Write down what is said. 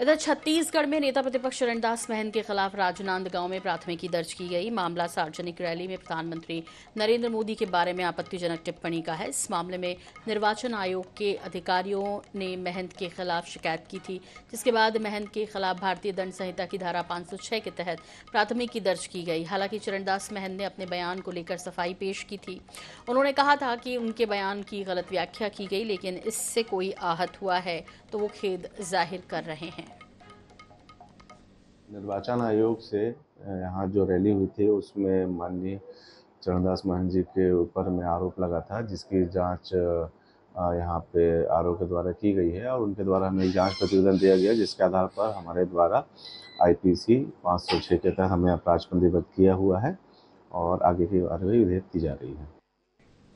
इधर छत्तीसगढ़ में नेता प्रतिपक्ष चरणदास महन के खिलाफ राजनांदगांव में प्राथमिकी दर्ज की गई मामला सार्वजनिक रैली में प्रधानमंत्री नरेंद्र मोदी के बारे में आपत्तिजनक टिप्पणी का है इस मामले में निर्वाचन आयोग के अधिकारियों ने महंत के खिलाफ शिकायत की थी जिसके बाद महंत के खिलाफ भारतीय दंड संहिता की धारा पांच के तहत प्राथमिकी दर्ज की गई हालांकि चरणदास महन ने अपने बयान को लेकर सफाई पेश की थी उन्होंने कहा था कि उनके बयान की गलत व्याख्या की गई लेकिन इससे कोई आहत हुआ है तो वो खेद जाहिर कर रहे हैं निर्वाचन आयोग से यहाँ जो रैली हुई थी उसमें माननीय चरणदास महन जी के ऊपर में आरोप लगा था जिसकी जांच यहाँ पे आर के द्वारा की गई है और उनके द्वारा हमें जांच प्रतिवेदन दिया गया जिसके आधार पर हमारे द्वारा आईपीसी 506 के तहत हमें अपराध पंजीबद्ध किया हुआ है और आगे की कार्रवाई विधेयक की जा रही है